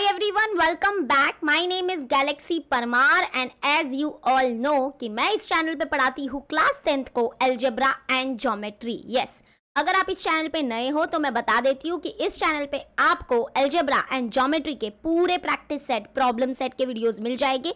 High everyone welcome back my name is Galaxy Parmar and as you all know कि मैं इस channel पे पढ़ाती हूँ क्लास टेंथ को एल्जेब्रा एंड ज्योमेट्री यस अगर आप इस चैनल पे नए हो तो मैं बता देती हूँ कि इस चैनल पे आपको एल्जेब्रा एंड ज्योमेट्री के पूरे प्रैक्टिस सेट प्रॉब्लम सेट के वीडियोज मिल जाएंगे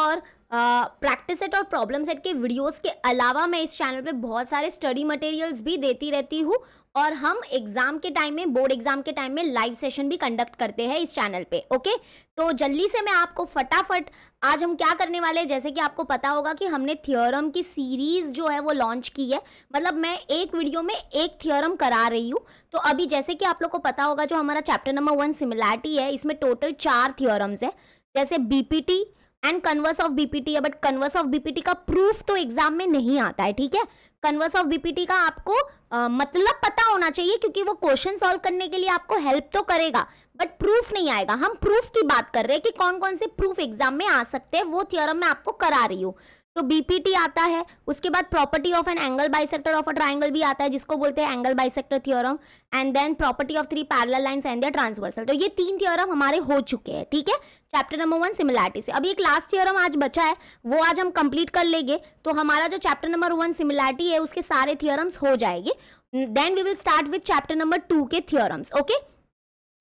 और प्रैक्टिस सेट और प्रॉब्लम सेट के वीडियोस के अलावा मैं इस चैनल पे बहुत सारे स्टडी मटेरियल्स भी देती रहती हूँ और हम एग्जाम के टाइम में बोर्ड एग्जाम के टाइम में लाइव सेशन भी कंडक्ट करते हैं इस चैनल पे ओके तो जल्दी से मैं आपको फटाफट आज हम क्या करने वाले हैं जैसे कि आपको पता होगा कि हमने थियोरम की सीरीज़ जो है वो लॉन्च की है मतलब मैं एक वीडियो में एक थियोरम करा रही हूँ तो अभी जैसे कि आप लोग को पता होगा जो हमारा चैप्टर नंबर वन सिमिलैरिटी है इसमें टोटल चार थियोरम्स है जैसे BPT and converse of BPT है बट कन्वर्स ऑफ बीपीटी का प्रूफ तो एग्जाम में नहीं आता है ठीक है कन्वर्स ऑफ बीपीटी का आपको uh, मतलब पता होना चाहिए क्योंकि वो क्वेश्चन सॉल्व करने के लिए आपको हेल्प तो करेगा बट प्रूफ नहीं आएगा हम प्रूफ की बात कर रहे हैं कि कौन कौन से प्रूफ एग्जाम में आ सकते हैं वो थियोरम मैं आपको करा रही हूँ तो बीपीटी आता है उसके बाद property of an angle bisector of a triangle भी आता है जिसको बोलते हैं angle bisector theorem and then property of three parallel lines and their transversal तो ये तीन थियोरम हमारे हो चुके हैं ठीक है चैप्टर नंबर वन सिमिलैरिटी से अभी एक लास्ट थियोरम आज बचा है वो आज हम कंप्लीट कर लेंगे तो हमारा जो चैप्टर नंबर वन सिमिलैरिटी है उसके सारे थियोरम्स हो जाएंगे then we will start with chapter number two के थियोरम्स ओके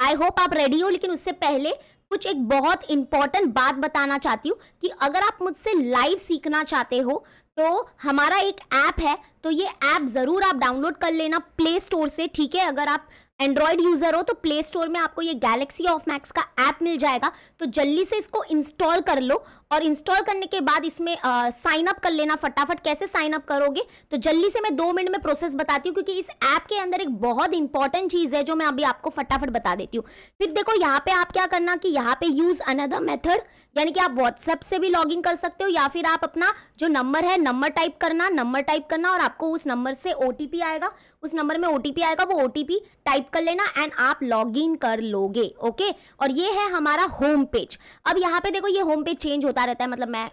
आई होप आप रेडी हो लेकिन उससे पहले कुछ एक बहुत इंपॉर्टेंट बात बताना चाहती हूँ कि अगर आप मुझसे लाइव सीखना चाहते हो तो हमारा एक ऐप है तो ये ऐप ज़रूर आप डाउनलोड कर लेना प्ले स्टोर से ठीक है अगर आप एंड्रॉयड यूज़र हो तो प्ले स्टोर में आपको ये गैलेक्सी ऑफ मैक्स का ऐप मिल जाएगा तो जल्दी से इसको इंस्टॉल कर लो और इंस्टॉल करने के बाद इसमें साइन अप कर लेना फटाफट कैसे साइन अप करोगे तो जल्दी से मैं दो मिनट में प्रोसेस बताती हूँ क्योंकि इस ऐप के अंदर एक बहुत इंपॉर्टेंट चीज़ है जो मैं अभी आपको फटाफट बता देती हूँ फिर देखो यहाँ पे आप क्या करना कि यहाँ पे यूज़ अनदर मेथड यानी कि आप व्हाट्सएप से भी लॉग कर सकते हो या फिर आप अपना जो नंबर है नंबर टाइप करना नंबर टाइप करना और आपको उस नंबर से ओ आएगा उस नंबर में ओ आएगा वो ओ टाइप कर लेना एंड आप लॉग इन कर लोगे ओके और ये है हमारा होम पेज अब यहाँ पे देखो ये होम पेज चेंज होता रहता है मतलब मैं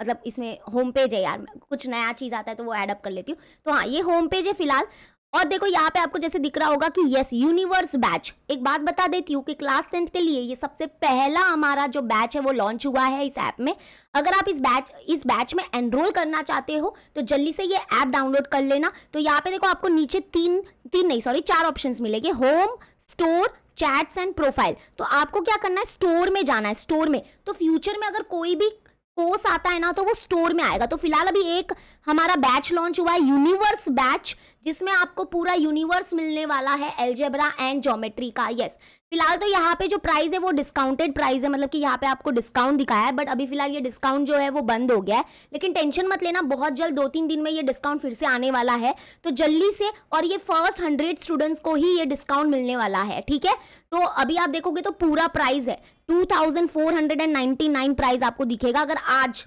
मतलब इसमें होम पेज है यार कुछ नया चीज़ आता है तो वो एडअप कर लेती हूँ तो हाँ ये होम पेज है फिलहाल और देखो यहाँ पे आपको जैसे दिख रहा होगा कि यस यूनिवर्स बैच एक बात बता देती हूँ कि क्लास टेंथ के लिए ये सबसे पहला हमारा जो बैच है वो लॉन्च हुआ है इस ऐप में अगर आप इस बैच इस बैच में एनरोल करना चाहते हो तो जल्दी से ये ऐप डाउनलोड कर लेना तो यहाँ पे देखो आपको नीचे तीन तीन नहीं सॉरी चार ऑप्शन मिलेगी home store chats and profile तो आपको क्या करना है स्टोर में जाना है स्टोर में तो फ्यूचर में अगर कोई भी कोर्स आता है ना तो वो स्टोर में आएगा तो फिलहाल अभी एक हमारा बैच लॉन्च हुआ है यूनिवर्स बैच जिसमें आपको पूरा यूनिवर्स मिलने वाला है एल्जेब्रा एंड जोमेट्री का यस फिलहाल तो यहाँ पे जो प्राइस है वो डिस्काउंटेड प्राइस है मतलब कि यहाँ पे आपको डिस्काउंट दिखाया है बट अभी फिलहाल ये डिस्काउंट जो है वो बंद हो गया है लेकिन टेंशन मत लेना बहुत जल्द दो तीन दिन में ये डिस्काउंट फिर से आने वाला है तो जल्दी से और ये फर्स्ट हंड्रेड स्टूडेंट्स को ही ये डिस्काउंट मिलने वाला है ठीक है तो अभी आप देखोगे तो पूरा प्राइस है 2499 प्राइस आपको दिखेगा अगर आज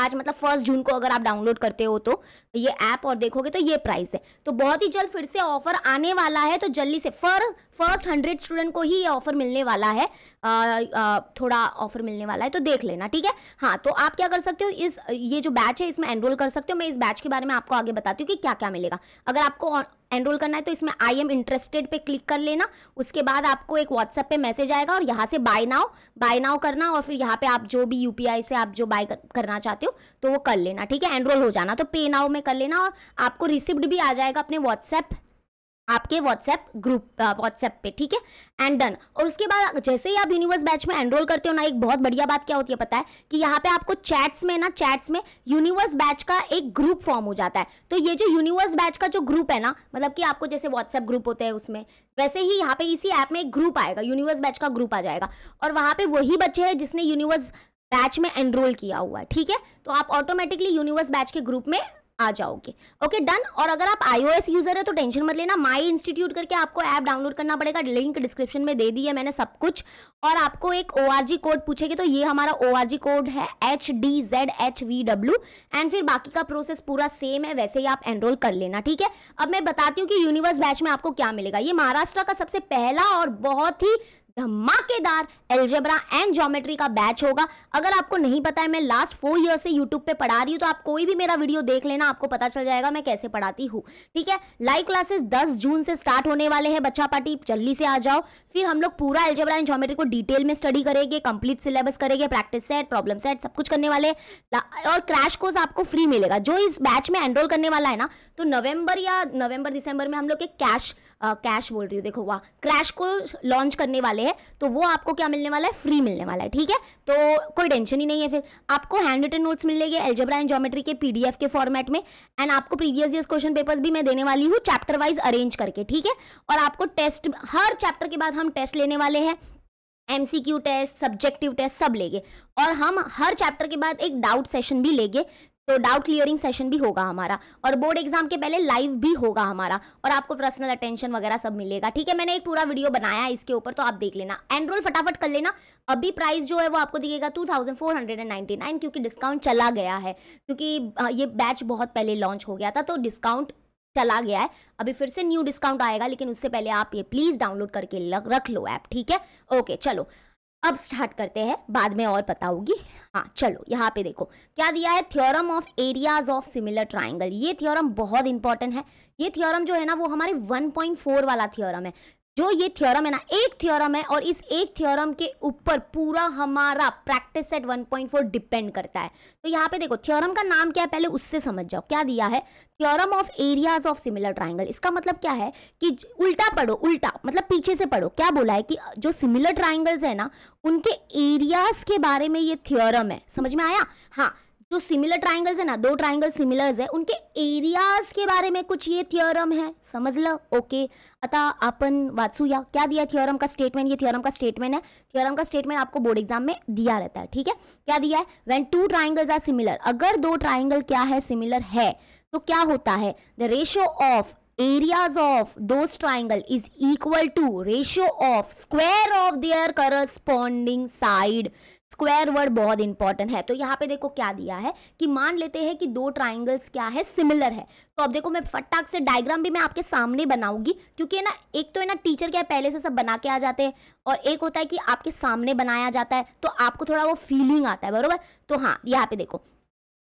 आज मतलब फर्स्ट जून को अगर आप डाउनलोड करते हो तो ये ऐप और देखोगे तो ये प्राइस है तो बहुत ही जल्द फिर से ऑफर आने वाला है तो जल्दी से फर फर्स्ट हंड्रेड स्टूडेंट को ही ये ऑफर मिलने वाला है आ, आ, थोड़ा ऑफर मिलने वाला है तो देख लेना ठीक है हाँ तो आप क्या कर सकते हो इस ये जो बैच है इसमें एनरोल कर सकते हो मैं इस बैच के बारे में आपको आगे बताती हूँ कि क्या क्या मिलेगा अगर आपको एनरोल करना है तो इसमें आई एम इंटरेस्टेड पे क्लिक कर लेना उसके बाद आपको एक व्हाट्सएप पे मैसेज आएगा और यहाँ से बाय नाउ बाय नाउ करना और फिर यहाँ पे आप जो भी यूपीआई से आप जो बाय करना चाहते हो तो वो कर लेना ठीक है एनरोल हो जाना तो पे नाउ में कर लेना और आपको रिसिप्ट भी आ जाएगा अपने व्हाट्सएप आपके व्हाट्सएप ग्रुप व्हाट्सएप पे ठीक है एंड डन और उसके बाद जैसे ही आप यूनिवर्स बैच में एनरोल करते हो ना एक बहुत बढ़िया बात क्या होती है पता है कि यहाँ पे आपको चैट्स में ना चैट्स में यूनिवर्स बैच का एक ग्रुप फॉर्म हो जाता है तो ये जो यूनिवर्स बैच का जो ग्रुप है ना मतलब कि आपको जैसे व्हाट्सएप ग्रुप होते हैं उसमें वैसे ही यहाँ पे इसी ऐप में एक ग्रुप आएगा यूनिवर्स बैच का ग्रुप आ जाएगा और वहाँ पे वही बच्चे हैं जिसने यूनिवर्स बैच में एनरोल किया हुआ है ठीक है तो आप ऑटोमेटिकली यूनिवर्स बैच के ग्रुप में आ जाओगे ओके डन और अगर आप आईओएस यूजर है तो टेंशन मत लेना माई इंस्टीट्यूट करके आपको ऐप डाउनलोड करना पड़ेगा लिंक डिस्क्रिप्शन में दे दी है मैंने सब कुछ और आपको एक ओ कोड पूछेगी तो ये हमारा ओ कोड है H D Z H V W and फिर बाकी का प्रोसेस पूरा सेम है वैसे ही आप एनरोल कर लेना ठीक है अब मैं बताती हूँ कि यूनिवर्स बैच में आपको क्या मिलेगा ये महाराष्ट्र का सबसे पहला और बहुत ही धमाकेदार एल्जेब्रा एंड ज्योमेट्री का बैच होगा अगर आपको नहीं पता है मैं लास्ट फोर ईयर से यूट्यूब पे पढ़ा रही हूँ तो आप कोई भी मेरा वीडियो देख लेना आपको पता चल जाएगा मैं कैसे पढ़ाती हूँ ठीक है लाइव क्लासेस 10 जून से स्टार्ट होने वाले हैं बच्चा पार्टी जल्दी से आ जाओ फिर हम लोग पूरा एल्जेब्रा एंड ज्योमेट्री को डिटेल में स्टडी करेंगे कंप्लीट सिलेबस करेंगे प्रैक्टिस सेट प्रॉब्लम सेट सब कुछ करने वाले और क्रैश कोर्स आपको फ्री मिलेगा जो इस बैच में एनरोल करने वाला है ना तो नवंबर या नवंबर दिसंबर में हम लोग एक कैश कैश बोल रही हूँ देखो वाह क्रैश को लॉन्च करने वाले हैं तो वो आपको क्या मिलने वाला है फ्री मिलने वाला है ठीक है तो कोई टेंशन ही नहीं है फिर आपको हैंड रिटन नोट्स मिलेंगे एल्जेब्रा एंड जोमेट्री के पी के फॉर्मेट में एंड आपको प्रीवियस ईयर क्वेश्चन पेपर्स भी मैं देने वाली हूँ चैप्टर वाइज अरेंज करके ठीक है और आपको टेस्ट हर चैप्टर के बाद हम टेस्ट लेने वाले हैं एम टेस्ट सब्जेक्टिव टेस्ट सब लेंगे और हम हर चैप्टर के बाद एक डाउट सेशन भी लेंगे तो डाउट क्लियरिंग सेशन भी होगा हमारा और बोर्ड एग्जाम के पहले लाइव भी होगा हमारा और आपको पर्सनल अटेंशन वगैरह सब मिलेगा ठीक है मैंने एक पूरा वीडियो बनाया है इसके ऊपर तो आप देख लेना एनरोल फटाफट कर लेना अभी प्राइस जो है वो आपको दिखेगा two thousand four hundred and ninety nine क्योंकि डिस्काउंट चला गया है क्योंकि ये बैच बहुत पहले लॉन्च हो गया था तो डिस्काउंट चला गया है अभी फिर से न्यू डिस्काउंट आएगा लेकिन उससे पहले आप ये प्लीज़ डाउनलोड करके रख लो ऐप ठीक है ओके चलो अब स्टार्ट करते हैं बाद में और पता होगी हाँ चलो यहाँ पे देखो क्या दिया है theorem of areas of similar triangle ये थ्योरम बहुत इंपॉर्टेंट है ये थ्योरम जो है ना वो हमारे 1.4 वाला थ्योरम है जो ये थियोरम है ना एक थियोरम है और इस एक थियोरम के ऊपर पूरा हमारा प्रैक्टिस सेट 1.4 डिपेंड करता है तो यहाँ पे देखो थियोरम का नाम क्या है पहले उससे समझ जाओ क्या दिया है theorem of areas of similar triangle इसका मतलब क्या है कि उल्टा पढ़ो उल्टा मतलब पीछे से पढ़ो क्या बोला है कि जो सिमिलर ट्राइंगल्स है ना उनके एरियाज के बारे में ये थियोरम है समझ में आया हाँ जो सिमिलर ट्राइंगल्स है ना दो ट्राइंगल सिमिलर्स है उनके एरियाज के बारे में कुछ ये थियोरम है समझ लो ओके अतः अपन वात्सुया क्या दिया थियोरम का स्टेटमेंट ये थियोरम का स्टेटमेंट है थियोरम का स्टेटमेंट आपको बोर्ड एग्जाम में दिया रहता है ठीक है क्या दिया है when two triangles are similar अगर दो ट्राइंगल क्या है सिमिलर है तो क्या होता है the ratio of areas of those triangle is equal to ratio of square of their corresponding side square word बहुत इंपॉर्टेंट है तो यहाँ पे देखो क्या दिया है कि मान लेते हैं कि दो ट्राइंगल्स क्या है सिमिलर है तो अब देखो मैं फटाक से डायग्राम भी मैं आपके सामने बनाऊंगी क्योंकि ना एक तो है ना टीचर क्या पहले से सब बना के आ जाते हैं और एक होता है कि आपके सामने बनाया जाता है तो आपको थोड़ा वो फीलिंग आता है बरबर तो हाँ यहाँ पे देखो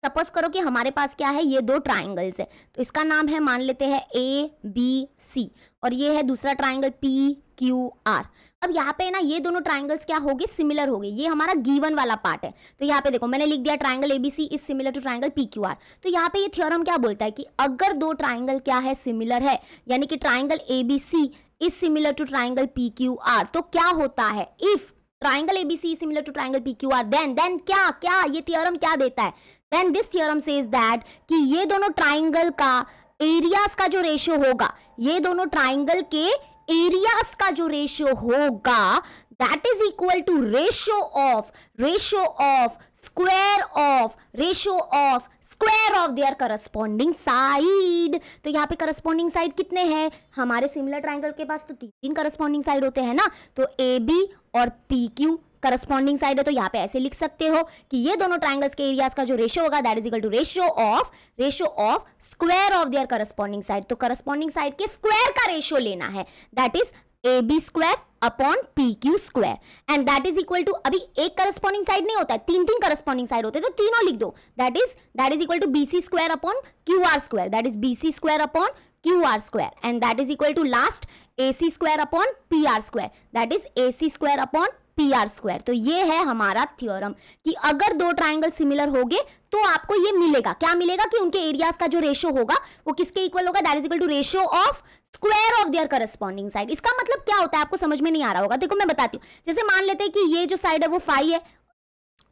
सपोज करो कि हमारे पास क्या है ये दो ट्राइंगल्स है तो इसका नाम है मान लेते हैं ए बी सी और ये है दूसरा ट्राइंगल पी क्यू आर अब यहाँ पे ना ये दोनों ट्राइंगल्स क्या हो गए सिमिलर हो गए ये हमारा गीवन वाला पार्ट है तो यहाँ पे देखो मैंने लिख दिया triangle ABC is similar to triangle P Q R तो यहाँ पे ये थियोरम क्या बोलता है कि अगर दो ट्राइंगल क्या है सिमिलर है यानी कि triangle A B C is similar to triangle P Q R तो क्या होता है if triangle ABC is similar to triangle P Q R then then क्या क्या ये थियोरम क्या देता है then this theorem says that कि ये दोनों ट्राइंगल का एरियाज का जो रेशियो होगा ये दोनों ट्राइंगल के एरियाज का जो रेशियो होगा that is equal to ratio of ratio of square of ratio of square of their corresponding side तो यहाँ पे करस्पॉन्डिंग साइड कितने हैं हमारे सिमिलर ट्राइंगल के पास तो तीन तीन करस्पॉन्डिंग साइड होते हैं ना तो ए बी और पी क्यू करस्पॉन्डिंग साइड है तो यहाँ पे ऐसे लिख सकते हो कि ये दोनों ट्राइंगल्स के एरियाज का जो रेशियो होगा that is equal to ratio of ratio of square of their corresponding side तो करस्पॉन्डिंग साइड के स्क्वायर का रेशियो लेना है that is A B square upon P Q square and that is equal to अभी एक corresponding side नहीं होता है तीन तीन करस्पॉन्डिंग साइड होते हैं तो तीनों लिख दो that is that is equal to B C square upon Q R square that is B C square upon Q R square and that is equal to last A C square upon P R square that is A C square upon P R square तो ये है हमारा theorem कि अगर दो triangle similar हो गए तो आपको ये मिलेगा क्या मिलेगा कि उनके एरियाज का जो रेशियो होगा वो किसके इक्वल होगा that is equal to ratio of square of their corresponding side इसका मतलब क्या होता है आपको समझ में नहीं आ रहा होगा देखो मैं बताती हूँ जैसे मान लेते हैं कि ये जो साइड है वो फाइव है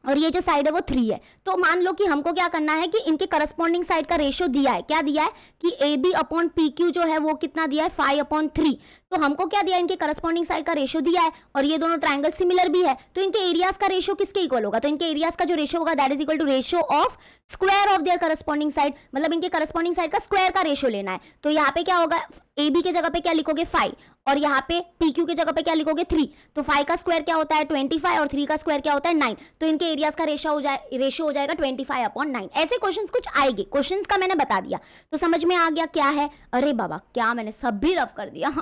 और ये जो साइड है वो थ्री है तो मान लो कि हमको क्या करना है कि इनके करस्पॉन्डिंग साइड का रेशियो दिया है क्या दिया है कि A B upon P Q जो है वो कितना दिया है फाइव अपॉन थ्री तो हमको क्या दिया इनके करस्पॉन्डिंग साइड का रेशो दिया है और ये दोनों ट्राइंगल सिमिलर भी है तो इनके एरियाज का रेशो किसके इक्वल होगा तो इनके एरियाज का जो रेशो होगा that is equal to ratio of square of their corresponding side मतलब इनके करस्पॉन्डिंग साइड का स्क्वायर का रेशो लेना है तो यहाँ पे क्या होगा ए बी के जगह पे क्या लिखोगे फाइव और यहाँ पे पी क्यू के जगह पे क्या लिखोगे थ्री तो फाइव का स्क्वायर क्या होता है ट्वेंटी फाइव और थ्री का स्क्वायर क्या होता है नाइन तो इनके एरियाज का रेशा हो जाए रेशो हो जाएगा ट्वेंटी फाइव अपॉन नाइन ऐसे क्वेश्चन कुछ आएंगे क्वेश्चन का मैंने बता दिया तो समझ में आ गया क्या है अरे बाबा क्या मैंने सब भी रफ कर दिया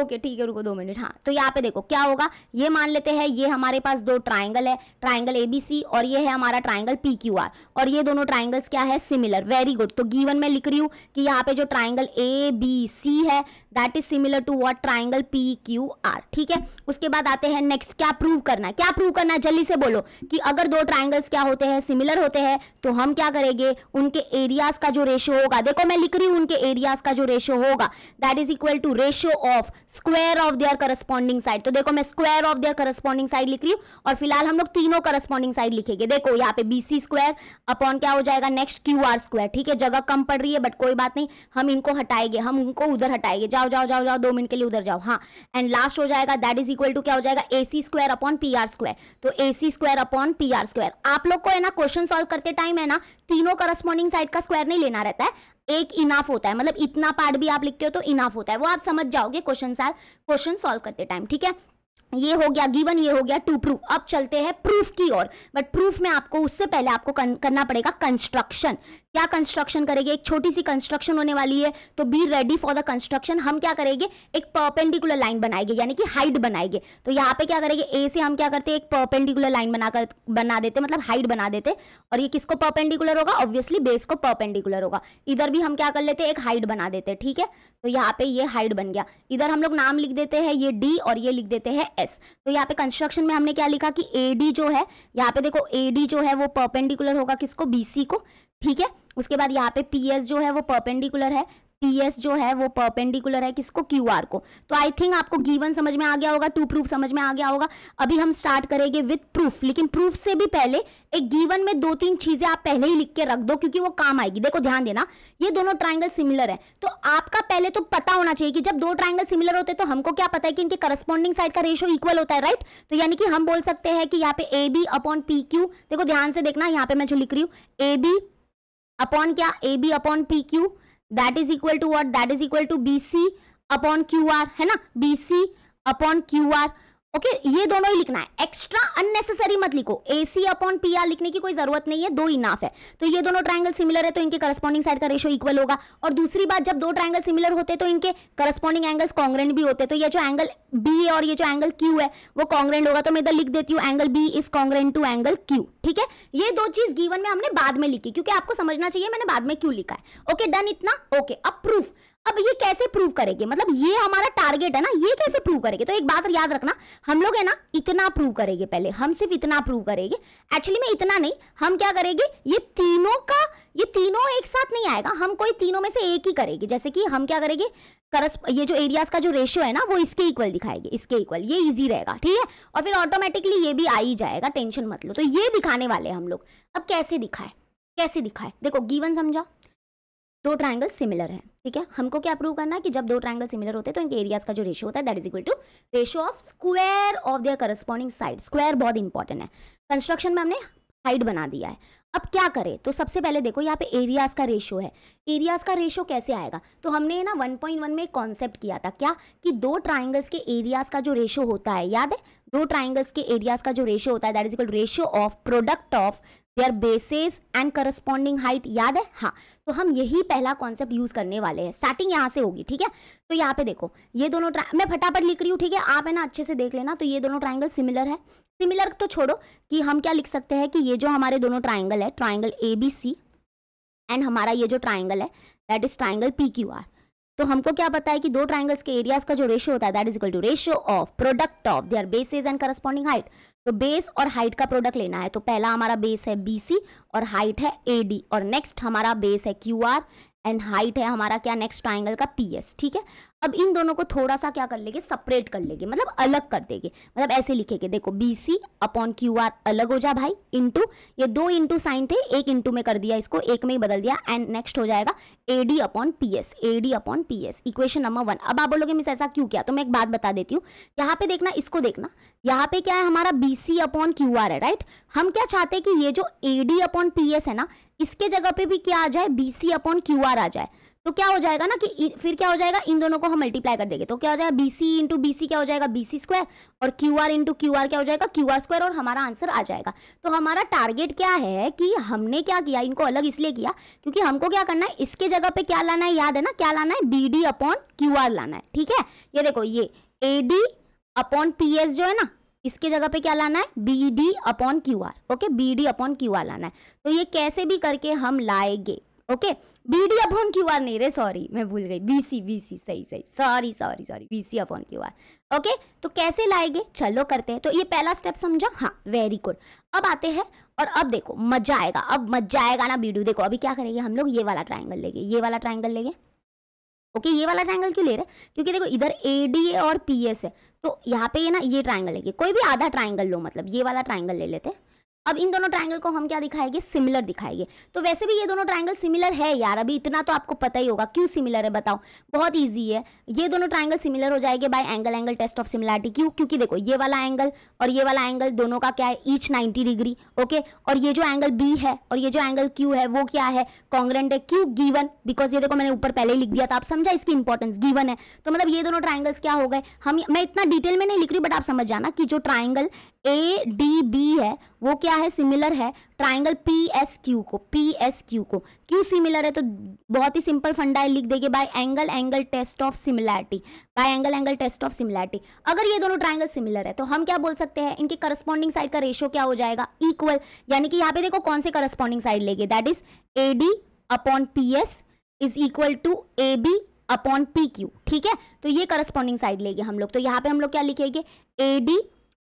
ओके ठीक है रुको दो मिनट हाँ तो यहाँ पे देखो क्या होगा ये मान लेते हैं ये हमारे पास दो ट्राइंगल है ट्राइंगल ए और ये है हमारा ट्राइंगल पी और ये दोनों ट्राइंगल्स क्या है सिमिलर वेरी गुड तो गीवन में लिख रही हूँ कि यहाँ पे जो ट्राइंगल ए बी सी है that is similar to what triangle P Q R ठीक है उसके बाद आते हैं नेक्स्ट क्या प्रूव करना है क्या प्रूव करना है जल्दी से बोलो कि अगर दो ट्राइंगल्स क्या होते हैं सिमिलर होते हैं तो हम क्या करेंगे उनके एरियाज का जो रेशो होगा देखो मैं लिख रही हूँ उनके एरियाज का जो रेशो होगा that is equal to ratio of square of their corresponding side तो देखो मैं square of their corresponding side लिख रही हूँ और फिलहाल हम लोग तीनों करस्पॉन्डिंग साइड लिखेंगे देखो यहाँ पे बी सी स्क्वायर अपॉन क्या हो जाएगा नेक्स्ट क्यू आर स्क्वायर ठीक है जगह कम पड़ रही है बट कोई बात नहीं हम इनको हटाएंगे हम उनको उधर हटाएंगे जाओ जाओ जाओ जाओ दो मिनट के लिए उधर जाओ हाँ एंड लास्ट हो जाएगा दैट इज इक्वल टू क्या हो जाएगा A C square upon P R square तो A C square upon P R square आप लोग को है ना क्वेश्चन सॉल्व करते टाइम है ना तीनों करस्पॉन्डिंग साइड का स्क्वायर नहीं लेना रहता है एक इनाफ होता है मतलब इतना पार्ट भी आप लिखते हो तो इनाफ होता है वो आप समझ जाओगे क्वेश्चन क्वेश्चन सॉल्व करते टाइम ठीक है ये हो गया गिवन ये हो गया टू प्रूफ अब चलते हैं प्रूफ की ओर बट प्रूफ में आपको उससे पहले आपको करना पड़ेगा कंस्ट्रक्शन क्या कंस्ट्रक्शन करेंगे एक छोटी सी कंस्ट्रक्शन होने वाली है तो be ready for the construction हम क्या करेंगे एक परपेंडिकुलर लाइन बनाएंगे यानी कि हाइट बनाएंगे तो यहाँ पे क्या करेंगे ए से हम क्या करते हैं एक परपेंडिकुलर लाइन बनाकर बना देते मतलब हाइट बना देते और ये किसको परपेंडिकुलर होगा ऑब्वियसली बेस को परपेंडिकुलर होगा इधर भी हम क्या कर लेते हैं एक हाइट बना देते ठीक है तो यहाँ पे ये हाइट बन गया इधर हम लोग नाम लिख देते हैं ये डी और ये लिख देते हैं एस तो यहाँ पे कंस्ट्रक्शन में हमने क्या लिखा कि ए डी जो है यहाँ पे देखो ए डी जो है वो परपेंडिकुलर होगा किसको बी सी को ठीक है उसके बाद यहाँ पे पी जो है वो परपेंडिकुलर है पी जो है वो परपेंडिकुलर है किसको क्यू आर को तो आई थिंक आपको गीवन समझ में आ गया होगा टू प्रूफ समझ में आ गया होगा अभी हम स्टार्ट करेंगे विथ प्रूफ लेकिन प्रूफ से भी पहले एक गीवन में दो तीन चीजें आप पहले ही लिख के रख दो क्योंकि वो काम आएगी देखो ध्यान देना ये दोनों ट्राइंगल सिमिलर है तो आपका पहले तो पता होना चाहिए कि जब दो ट्राइंगल सिमिलर होते हैं तो हमको क्या पता है कि इनके करस्पॉन्डिंग साइड का रेशो इक्वल होता है राइट तो यानी कि हम बोल सकते हैं कि यहाँ पे A B upon P Q देखो ध्यान से देखना यहाँ पे मैं जो लिख रही हूँ ए बी अपॉन क्या A B upon P Q that is equal to what that is equal to B C upon Q R है ना B C upon Q R okay okay, ये दोनों ही लिखना है एक्स्ट्रा अननेसेसरी मत लिखो A C upon P R लिखने की कोई जरूरत नहीं है दो इनाफ है तो ये दोनों ट्राइंगल सिमिलर है तो इनके करस्पॉन्डिंग साइड का रेशो इक्वल होगा और दूसरी बात जब दो ट्राइंगल सिमिलर होते हैं तो इनके करस्पॉन्डिंग एंगल्स कांग्रेंट भी होते तो ये जो एंगल बी और ये जो एंगल क्यू है वो कांग्रेंट होगा तो मैं इधर लिख देती हूँ angle B is congruent to angle Q ठीक है ये दो चीज गीवन में हमने बाद में लिखी क्योंकि आपको समझना चाहिए मैंने बाद में क्यों लिखा है ओके डन इतना ओके okay, अब प्रूफ अब ये कैसे प्रूव करेंगे मतलब ये हमारा टारगेट है ना ये कैसे प्रूव करेंगे तो एक बात याद रखना हम लोग है ना इतना प्रूव करेंगे पहले हम सिर्फ इतना प्रूव करेंगे एक्चुअली में इतना नहीं हम क्या करेंगे ये तीनों का ये तीनों एक साथ नहीं आएगा हम कोई तीनों में से एक ही करेंगे जैसे कि हम क्या करेंगे करस ये जो एरियाज का जो रेशियो है ना वो इसके इक्वल दिखाएंगे इसके इक्वल ये इजी रहेगा ठीक है और फिर ऑटोमेटिकली ये भी आ ही जाएगा टेंशन मत लो तो ये दिखाने वाले हम लोग अब कैसे दिखाए कैसे दिखाए देखो गीवन समझा दो ट्राइंगल सिमिलर है ठीक है हमको क्या प्रूव करना है कि जब दो ट्राइंगल सिमिलर होते हैं तो इनके एरियाज का जो रेशियो होता है that is equal to ratio of square of their corresponding side square बहुत इंपॉर्टेंट है कंस्ट्रक्शन में हमने हाइट बना दिया है अब क्या करें तो सबसे पहले देखो यहाँ पे एरियाज का रेशो है एरियाज का रेशो कैसे आएगा तो हमने ना 1.1 में एक कॉन्सेप्ट किया था क्या कि दो ट्राइंगल्स के एरियाज का जो रेशो होता है याद है दो ट्राइंगल्स के एरियाज का जो रेशियो होता है that is equal ratio of product of their bases and corresponding height याद है हाँ तो हम यही पहला कॉन्सेप्ट यूज करने वाले हैं स्टार्टिंग यहाँ से होगी ठीक है तो यहाँ पे देखो ये दोनों मैं फटाफट लिख रही हूँ ठीक है आप है ना अच्छे से देख लेना तो ये दोनों ट्राइंगल सिमिलर है सिमिलर तो छोड़ो कि हम क्या लिख सकते हैं कि ये जो हमारे दोनों ट्राइंगल है triangle A B C and हमारा ये जो ट्राइंगल है that is triangle P Q R तो हमको क्या पता है कि दो ट्राइंगल्स के एरियाज का जो रेशियो होता है that is equal to ratio of product of their bases and corresponding height तो बेस और हाइट का प्रोडक्ट लेना है तो पहला हमारा बेस है BC और हाइट है AD और नेक्स्ट हमारा बेस है क्यू एंड हाइट है हमारा क्या नेक्स्ट ट्राइंगल का पी ठीक है अब इन दोनों को थोड़ा सा क्या कर लेंगे सेपरेट कर लेंगे मतलब अलग कर देंगे मतलब ऐसे लिखेंगे देखो B C upon Q R अलग हो जा भाई इंटू ये दो इंटू साइन थे एक इंटू में कर दिया इसको एक में ही बदल दिया एंड नेक्स्ट हो जाएगा A D upon P S A D upon P S equation number one अब आप बोलोगे मिस ऐसा क्यों किया तो मैं एक बात बता देती हूँ यहाँ पे देखना इसको देखना यहाँ पे क्या है हमारा B C upon Q R है राइट हम क्या चाहते हैं कि ये जो A D upon P S है ना इसके जगह पे भी क्या आ जाए B C upon Q R आ जाए तो क्या हो जाएगा ना कि फिर क्या हो जाएगा इन दोनों को हम मल्टीप्लाई कर देंगे तो क्या हो जाएगा B C into B C क्या हो जाएगा बी सी स्क्वायर और Q R into Q R क्या हो जाएगा क्यू आर स्क्वायर और हमारा आंसर आ जाएगा तो हमारा टारगेट क्या है कि हमने क्या किया इनको अलग इसलिए किया क्योंकि हमको क्या करना है इसके जगह पे क्या लाना है याद है ना क्या लाना है B D upon Q R लाना है ठीक है ये देखो ये A D upon P S जो है ना इसके जगह पे क्या लाना है B D upon Q R okay B D upon Q R लाना है तो ये कैसे भी करके हम लाएंगे okay B D upon Q R नहीं रे सॉरी मैं भूल गई बी सी बी सी सही सही sorry sorry sorry B C upon Q R okay तो कैसे लाएंगे चलो करते हैं तो ये पहला स्टेप समझा हाँ वेरी गुड अब आते हैं और अब देखो मजा आएगा अब मजा आएगा ना वीडियो देखो अभी क्या करेंगे हम लोग ये वाला ट्राइंगल लेंगे ये वाला ट्राइंगल लेंगे ओके ये वाला ट्राइंगल क्यों ले रहे हैं क्योंकि देखो इधर ए डी ए और पी एस है तो यहाँ पे ये ना ये ट्राइंगल लेंगे कोई भी आधा ट्राइंगल लो मतलब ये वाला ट्राइंगल ले लेते हैं अब इन दोनों ट्राइंगल को हम क्या दिखाएंगे सिमिलर दिखाएंगे तो वैसे भी ये दोनों ट्राइंगल सिमिलर है यार अभी इतना तो आपको पता ही होगा क्यों सिमिलर है बताओ बहुत ईजी है ये दोनों ट्राइंगल सिमिलर हो जाएंगे by angle angle test of similarity क्यों क्योंकि देखो ये वाला एंगल और ये वाला एंगल दोनों का क्या है ईच नाइन्टी डिग्री ओके और ये जो एंगल बी है और ये जो एंगल क्यू है वो क्या है कॉन्ग्रेंट है क्यू गीवन बिकॉज ये देखो मैंने ऊपर पहले ही लिख दिया था आप समझा इसकी इंपॉर्टेंस गीवन है तो मतलब ये दोनों ट्राइंगल्स क्या हो गए हम मैं इतना डिटेल में नहीं लिख रही बट आप समझ जाना कि जो ट्राइंगल ए डी बी है वो क्या है सिमिलर है ट्राइंगल पी एस क्यू को पी एस क्यू को क्यू सिमिलर है तो बहुत ही सिंपल फंडा है लिख देंगे by angle angle test of similarity by angle angle test of similarity अगर ये दोनों ट्राइंगल सिमिलर है तो हम क्या बोल सकते हैं इनके करस्पॉन्डिंग साइड का रेशियो क्या हो जाएगा इक्वल यानी कि यहाँ पे देखो कौन से करस्पॉन्डिंग साइड लेंगे that is A D upon P S is equal to A B upon P Q ठीक है तो ये करस्पॉन्डिंग साइड लेंगे हम लोग तो यहाँ पे हम लोग क्या लिखेंगे A D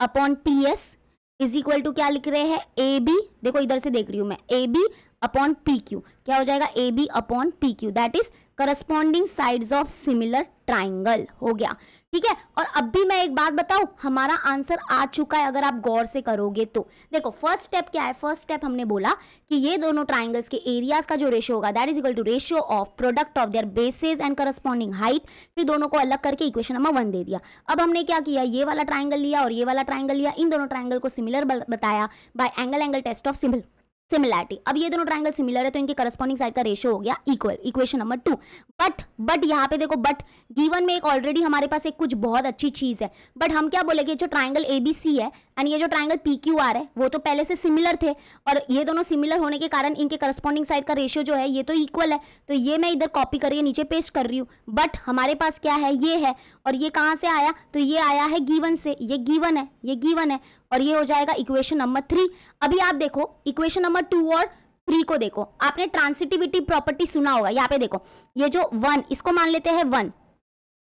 upon P S is equal to क्या लिख रहे हैं ए बी देखो इधर से देख रही हूँ मैं A B upon P Q क्या हो जाएगा A B upon P Q that is corresponding side of similar triangle हो गया ठीक है और अब भी मैं एक बात बताऊं हमारा आंसर आ चुका है अगर आप गौर से करोगे तो देखो फर्स्ट स्टेप क्या है फर्स्ट स्टेप हमने बोला कि ये दोनों ट्राइंगल्स के एरियाज का जो रेशियो होगा that is equal to ratio of product of their basis and corresponding height फिर दोनों को अलग करके इक्वेशन नंबर वन दे दिया अब हमने क्या किया ये वाला ट्राइंगल लिया और ये वाला ट्राइंगल लिया इन दोनों ट्राइंगल को सिमिलर बताया by angle angle test of similar similarity अब ये दोनों ट्राइंगल सिमिलर है तो इनके करस्पॉन्डिंग साइड का रेशियो हो गया equal equation number two but but यहाँ पे देखो बट गिवन में एक ऑलरेडी हमारे पास एक कुछ बहुत अच्छी चीज है बट हम क्या बोलेंगे जो ट्राइंगल ए बी सी है एंड ये जो ट्राइंगल पी क्यू आर है वो तो पहले से सिमिलर थे और ये दोनों सिमिलर होने के कारण इनके करस्पॉन्डिंग साइड का रेशियो जो है ये तो इक्वल है तो ये मैं इधर कॉपी करके नीचे पेस्ट कर रही हूँ बट हमारे पास क्या है ये है और ये कहाँ से आया तो ये आया है गीवन से ये गीवन है ये गीवन है और ये हो जाएगा इक्वेशन नंबर थ्री अभी आप देखो इक्वेशन नंबर टू और थ्री को देखो आपने ट्रांसिटिविटी प्रॉपर्टी सुना होगा यहाँ पे देखो ये जो वन इसको मान लेते हैं वन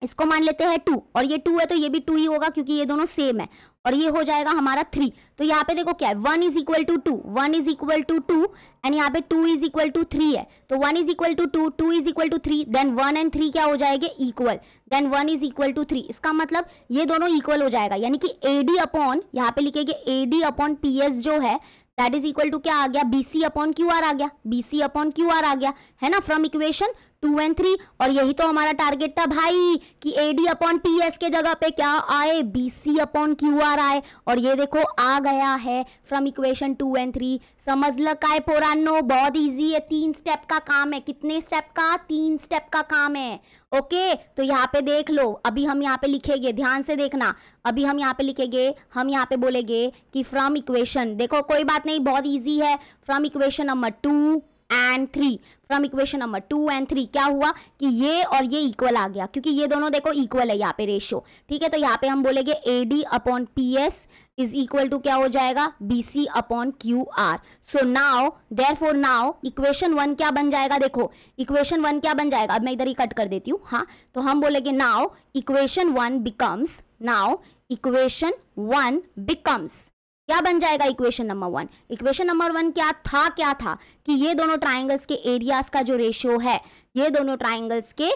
इसको मान लेते हैं टू और ये टू है तो ये भी टू ही होगा क्योंकि ये दोनों सेम है और ये हो जाएगा हमारा थ्री तो यहाँ पे देखो क्या है one is equal to two one is equal to two and यहाँ पे two is equal to three है तो one is equal to two two is equal to three then one and three क्या हो जाएंगे equal then one is equal to three इसका मतलब ये दोनों इक्वल हो जाएगा यानी कि ए डी अपॉन यहाँ पे लिखेंगे A D upon P S जो है दैट इज इक्वल टू क्या आ गया B C upon Q R आ गया B C upon Q R आ गया है ना from equation two and three और यही तो हमारा टारगेट था भाई कि A D upon P S के जगह पे क्या आए B C upon Q R आए और ये देखो आ गया है from equation two and three समझ लकाए पोरानो बहुत ईजी है तीन स्टेप का काम है कितने स्टेप का तीन स्टेप का काम है ओके तो यहाँ पे देख लो अभी हम यहाँ पे लिखेंगे ध्यान से देखना अभी हम यहाँ पे लिखेंगे हम यहाँ पे बोलेंगे कि फ्रॉम इक्वेशन देखो कोई बात नहीं बहुत ईजी है from equation number two and three from equation number two and three क्या हुआ कि ये और ये इक्वल आ गया क्योंकि ये दोनों देखो इक्वल है यहाँ पे रेशियो ठीक है तो यहाँ पे हम बोलेंगे A D upon P S is equal to क्या हो जाएगा B C upon Q R so now therefore now equation one क्या बन जाएगा देखो इक्वेशन वन क्या बन जाएगा अब मैं इधर ही कट कर देती हूँ हाँ तो हम बोलेंगे now equation one becomes now equation one becomes क्या बन जाएगा equation number one equation number one क्या था क्या था कि ये दोनों ट्राइंगल्स के एरियाज का जो रेशियो है ये दोनों ट्राइंगल्स के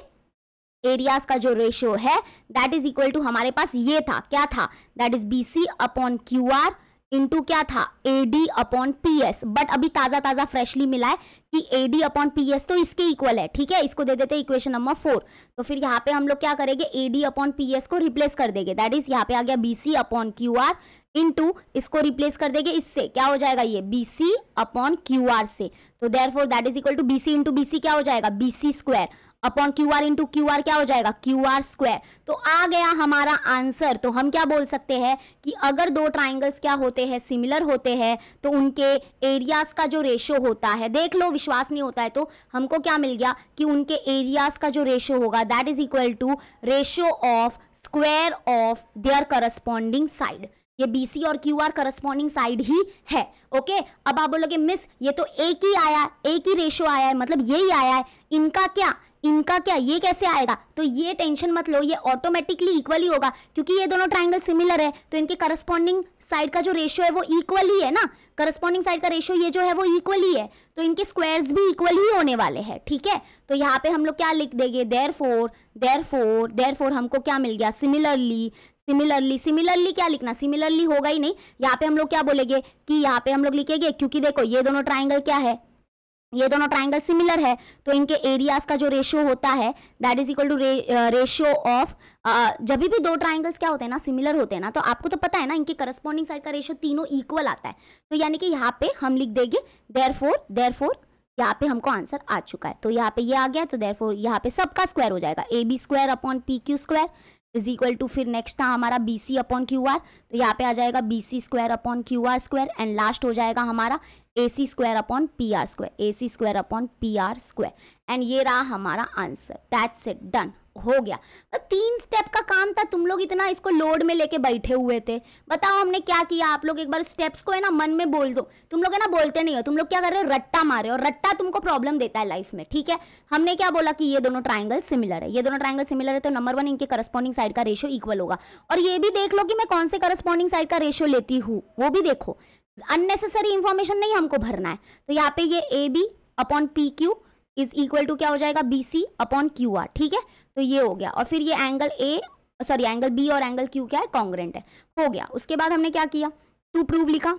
एरियाज का जो रेशियो है दैट इज इक्वल टू हमारे पास ये था क्या था that is B C upon Q R into क्या था A D upon P S but अभी ताज़ा ताज़ा फ्रेशली मिला है कि A D upon P S तो इसके इक्वल है ठीक है इसको दे देते हैं इक्वेशन नंबर फोर तो फिर यहाँ पे हम लोग क्या करेंगे A D upon P S को रिप्लेस कर देंगे दैट इज यहाँ पे आ गया B C upon Q R into इसको रिप्लेस कर देंगे इससे क्या हो जाएगा ये B C upon Q R से तो therefore that is equal to B C into B C क्या हो जाएगा B C square upon Q R into Q R क्या हो जाएगा क्यू आर स्क्वायर तो आ गया हमारा आंसर तो हम क्या बोल सकते हैं कि अगर दो ट्राइंगल्स क्या होते हैं सिमिलर होते हैं तो उनके एरियाज का जो रेशो होता है देख लो विश्वास नहीं होता है तो हमको क्या मिल गया कि उनके एरियाज का जो रेशो होगा that is equal to ratio of square of their corresponding side ये बीसी और क्यूआर करस्पॉन्डिंग साइड ही है ओके अब आप बोलोगे मिस ये तो एक ही आया एक ही रेशो आया है मतलब ये ही आया है इनका क्या इनका क्या ये कैसे आएगा तो ये टेंशन मत लो ये ऑटोमेटिकली इक्वल ही होगा क्योंकि ये दोनों ट्राइंगल सिमिलर है तो इनके करस्पॉन्डिंग साइड का जो रेशियो है वो इक्वल ही है ना करस्पॉन्डिंग साइड का रेशियो ये जो है वो इक्वल ही है तो इनके स्क्वायर्स भी इक्वल ही होने वाले हैं ठीक है थीके? तो यहाँ पे हम लोग क्या लिख देंगे therefore therefore therefore हमको क्या मिल गया सिमिलरली सिमिलरली सिमिलरली क्या लिखना सिमिलरली होगा ही नहीं यहाँ पे हम लोग क्या बोलेंगे कि यहाँ पे हम लोग लिखेंगे क्योंकि देखो ये दोनों ट्राइंगल क्या है ये दोनों ट्राइंगल सिमिलर है तो इनके एरियाज का जो रेशियो होता है that is equal to ratio of जब भी दो ट्राइंगल्स क्या होते हैं ना सिमिलर होते हैं ना तो आपको तो पता है ना इनके करस्पॉन्डिंग साइड का रेशियो तीनों इक्वल आता है तो यानी कि यहाँ पे हम लिख देंगे देर फोर देर फोर यहाँ पे हमको आंसर आ चुका है तो यहाँ पे ये यह आ गया तो देर फोर यहाँ पे सबका स्क्वायर हो जाएगा A B square upon P Q square is equal to फिर नेक्स्ट था हमारा B C upon Q R तो यहाँ पे आ जाएगा B C square upon Q R square and last हो जाएगा हमारा A C square upon P R square A C square upon P R square and ये रहा हमारा आंसर दैट्स इट डन हो गया तो तीन स्टेप का काम था तुम लोग इतना इसको लोड में लेके बैठे हुए थे बताओ हमने क्या किया आप लोग एक बार स्टेप्स को है ना मन में बोल दो तुम लोग है ना बोलते नहीं हो तुम लोग क्या कर रहे हो रट्टा मारे और रट्टा तुमको प्रॉब्लम देता है लाइफ में ठीक है हमने क्या बोला कि ये दोनों ट्राइंगल सिमिलर है ये दोनों ट्राइंगल सिमिलर है तो नंबर वन इनके करस्पॉन्डिंग साइड का रेशो इक्वल होगा और ये भी देख लो कि मैं कौन से करस्पॉन्डिंग साइड का रेशो लेती हूँ वो भी देखो अननेसेसरी इन्फॉर्मेशन नहीं हमको भरना है तो यहाँ पे ये A B upon P Q is equal to क्या हो जाएगा B C upon Q R ठीक है तो ये हो गया और फिर ये angle A sorry angle B और एंगल क्यू क्या है कॉन्ग्रेंट है हो गया उसके बाद हमने क्या किया टू प्रूव लिखा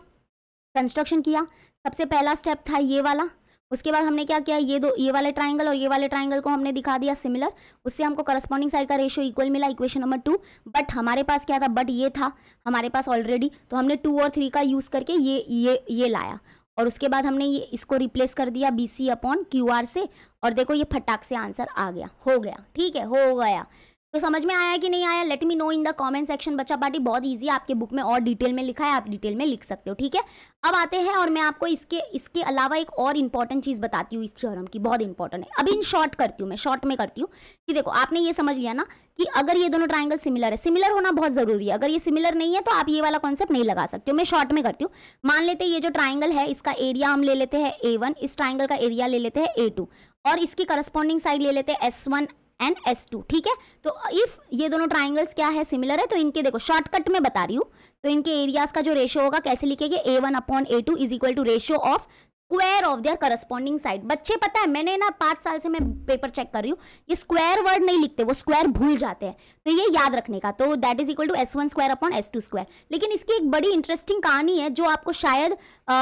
कंस्ट्रक्शन किया सबसे पहला स्टेप था ये वाला उसके बाद हमने क्या किया ये दो ये वाले ट्राइंगल और ये वाले ट्राइंगल को हमने दिखा दिया सिमिलर उससे हमको करस्पॉन्डिंग साइड का रेशियो इक्वल मिला इक्वेशन नंबर टू बट हमारे पास क्या था बट ये था हमारे पास ऑलरेडी तो हमने टू और थ्री का यूज़ करके ये ये ये लाया और उसके बाद हमने ये इसको रिप्लेस कर दिया B C upon Q R से और देखो ये फटाक से आंसर आ गया हो गया ठीक है हो गया तो समझ में आया कि नहीं आया let me know in the comment section बच्चा पार्टी बहुत ईजी है आपके बुक में और डिटेल में लिखा है आप डिटेल में लिख सकते हो ठीक है अब आते हैं और मैं आपको इसके इसके अलावा एक और इंपॉर्टेंट चीज़ बताती हूँ इस थियोरम की बहुत इंपॉर्टेंट है अभी इन शॉर्ट करती हूँ मैं शॉर्ट में करती हूँ कि देखो आपने ये समझ लिया ना कि अगर ये दोनों ट्राइंगल सिमिलर है सिमिलर होना बहुत ज़रूरी है अगर ये सिमिलर नहीं है तो आप ये वाला कॉन्सेप्ट नहीं लगा सकते हो मैं शॉर्ट में करती हूँ मान लेते ये जो ट्राइंगल है इसका एरिया हम ले लेते हैं ए वन इस ट्राइंगल का एरिया ले लेते हैं ए टू और इसकी करस्पॉन्डिंग साइड ले लेते हैं S one and S two ठीक है तो इफ़ ये दोनों ट्राइंगल्स क्या है सिमिलर है तो इनके देखो शॉर्टकट में बता रही हूँ तो इनके एरियाज का जो रेशो होगा कैसे लिखेंगे A one upon A two is equal to ratio of square of their corresponding side बच्चे पता है मैंने ना पांच साल से मैं पेपर चेक कर रही हूँ ये स्क्वायर वर्ड नहीं लिखते वो स्क्वायर भूल जाते हैं तो ये याद रखने का तो that is equal to S one square upon S two square लेकिन इसकी एक बड़ी इंटरेस्टिंग कहानी है जो आपको शायद आ,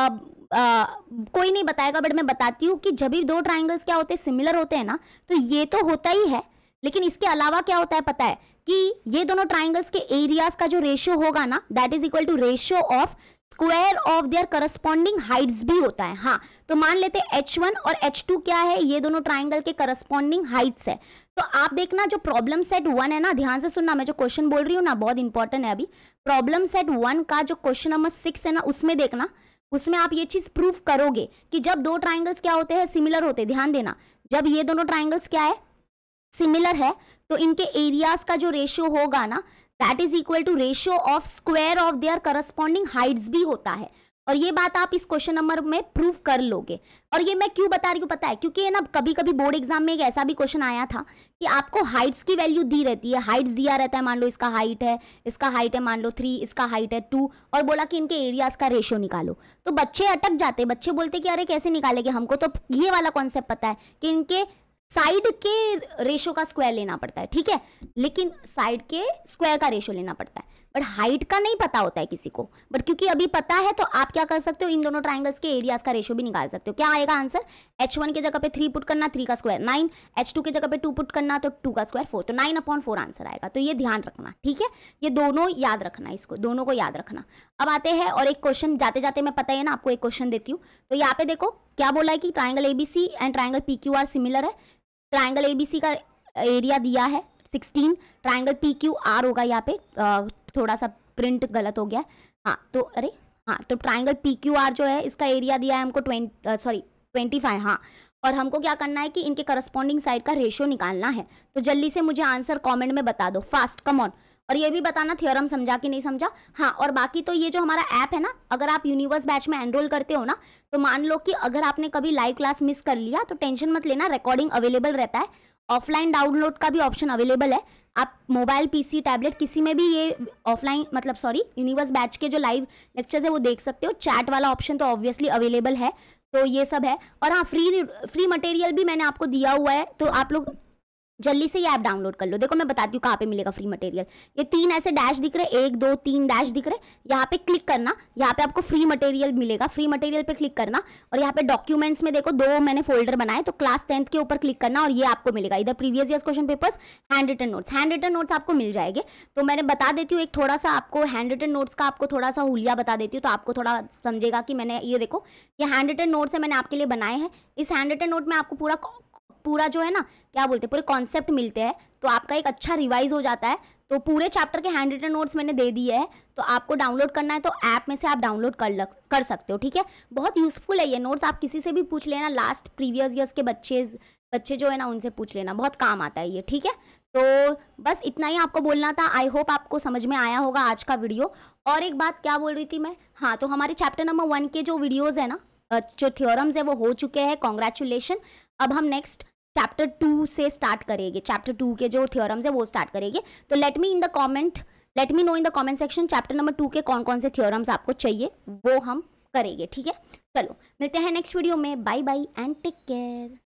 आ, कोई नहीं बताएगा बट मैं बताती हूँ कि जब भी दो ट्राइंगल्स क्या होते हैं सिमिलर होते हैं ना तो ये तो होता ही है लेकिन इसके अलावा क्या होता है पता है कि ये दोनों ट्राइंगल्स के एरियाज का जो रेशियो होगा ना that is equal to ratio of square of their corresponding heights भी होता है हाँ तो मान लेते हैं H1 और H2 क्या है ये दोनों ट्राइंगल के करस्पॉन्डिंग हाइट्स है तो आप देखना जो प्रॉब्लम सेट वन है ना ध्यान से सुनना मैं जो क्वेश्चन बोल रही हूँ ना बहुत इंपॉर्टेंट है अभी प्रॉब्लम सेट वन का जो क्वेश्चन नंबर सिक्स है ना उसमें देखना उसमें आप ये चीज़ प्रूफ करोगे कि जब दो ट्राइंगल्स क्या होते हैं सिमिलर होते ध्यान देना जब ये दोनों ट्राइंगल्स क्या है सिमिलर है तो इनके एरियाज का जो रेशियो होगा ना that is equal to ratio of square of their corresponding heights भी होता है और ये बात आप इस क्वेश्चन नंबर में प्रूव कर लोगे और ये मैं क्यों बता रही हूँ पता है क्योंकि ना कभी कभी बोर्ड एग्जाम में एक ऐसा भी क्वेश्चन आया था कि आपको हाइट्स की वैल्यू दी रहती है हाइट्स दिया रहता है मान लो इसका हाइट है इसका हाइट है मान लो थ्री इसका हाइट है टू और बोला कि इनके एरियाज का रेशियो निकालो तो बच्चे अटक जाते बच्चे बोलते कि अरे कैसे निकालेंगे हमको तो ये वाला कॉन्सेप्ट पता है कि इनके साइड के रेशो का स्क्वायर लेना पड़ता है ठीक है लेकिन साइड के स्क्वायर का रेशो लेना पड़ता है बट हाइट का नहीं पता होता है किसी को बट क्योंकि अभी पता है तो आप क्या कर सकते हो इन दोनों ट्राइंगल्स के एरियाज का रेशो भी निकाल सकते हो क्या आएगा आंसर एच वन के जगह पे थ्री पुट करना थ्री का स्क्वायर नाइन एच टू के जगह पे टू पुट करना तो टू का स्क्वायर फोर तो नाइन अपॉन फोर आंसर आएगा तो ये ध्यान रखना ठीक है ये दोनों याद रखना इसको दोनों को याद रखना अब आते हैं और एक क्वेश्चन जाते जाते मैं पता ही ना आपको एक क्वेश्चन देती हूँ तो यहाँ पे देखो क्या बोला है कि triangle A B C and triangle P Q R similar है ट्राइंगल एबीसी का एरिया दिया है sixteen triangle P Q R होगा यहाँ पे आ, थोड़ा सा प्रिंट गलत हो गया हाँ तो अरे हाँ तो ट्राइंगल पी क्यू आर जो है इसका एरिया दिया है हमको ट्वेंटी सॉरी ट्वेंटी फाइव हाँ और हमको क्या करना है कि इनके करस्पॉन्डिंग साइड का रेशियो निकालना है तो जल्दी से मुझे आंसर कमेंट में बता दो फास्ट कम ऑन और ये भी बताना थियोरम समझा कि नहीं समझा हाँ और बाकी तो ये जो हमारा ऐप है ना अगर आप यूनिवर्स बैच में एनरोल करते हो ना तो मान लो कि अगर आपने कभी लाइव क्लास मिस कर लिया तो टेंशन मत लेना रिकॉर्डिंग अवेलेबल रहता है ऑफलाइन डाउनलोड का भी ऑप्शन अवेलेबल है आप मोबाइल पीसी टैबलेट किसी में भी ये ऑफलाइन मतलब सॉरी यूनिवर्स बैच के जो लाइव लेक्चर्स है वो देख सकते हो चैट वाला ऑप्शन तो ऑब्वियसली अवेलेबल है तो ये सब है और हाँ फ्री फ्री मटेरियल भी मैंने आपको दिया हुआ है तो आप लोग जल्दी से ये ऐप डाउनलोड कर लो देखो मैं बताती हूँ कहाँ पे मिलेगा फ्री मटेरियल ये तीन ऐसे डैश दिख रहे एक दो तीन डैश दिख रहे यहाँ पे क्लिक करना यहाँ पे आपको फ्री मटेरियल मिलेगा फ्री मटेरियल पे क्लिक करना और यहाँ पे डॉक्यूमेंट्स में देखो दो मैंने फोल्डर बनाए तो क्लास टेंथ के ऊपर क्लिक करना और ये आपको मिलेगा इधर previous year question papers handwritten notes handwritten notes आपको मिल जाएंगे तो मैंने बता देती हूँ एक थोड़ा सा आपको हैंड रिटन नोट्स का आपको थोड़ा सा हुलिया बता देती हूँ तो आपको थोड़ा समझेगा कि मैंने ये देखो ये हैंड रिटन नोट्स है मैंने आपके लिए बनाए हैं इस हैंड रिटन नोट में आपको पूरा पूरा जो है ना क्या बोलते हैं पूरे कॉन्सेप्ट मिलते हैं तो आपका एक अच्छा रिवाइज हो जाता है तो पूरे चैप्टर के हैंड रिटन नोट्स मैंने दे दिए है तो आपको डाउनलोड करना है तो ऐप में से आप डाउनलोड कर लग, कर सकते हो ठीक है बहुत यूज़फुल है ये नोट्स आप किसी से भी पूछ लेना लास्ट प्रीवियस ईयर्स के बच्चे बच्चे जो है ना उनसे पूछ लेना बहुत काम आता है ये ठीक है तो बस इतना ही आपको बोलना था आई होप आपको समझ में आया होगा आज का वीडियो और एक बात क्या बोल रही थी मैं हाँ तो हमारे चैप्टर नंबर वन के जो वीडियोज़ है ना जो थियोरम्स है वो हो चुके हैं कॉन्ग्रेचुलेशन अब हम नेक्स्ट चैप्टर टू से स्टार्ट करेंगे चैप्टर टू के जो थियोरम्स है वो स्टार्ट करेंगे तो let me in the comment let me know in the comment section chapter number two के कौन कौन से थियोरम्स आपको चाहिए वो हम करेंगे ठीक है चलो मिलते हैं नेक्स्ट वीडियो में bye bye and take care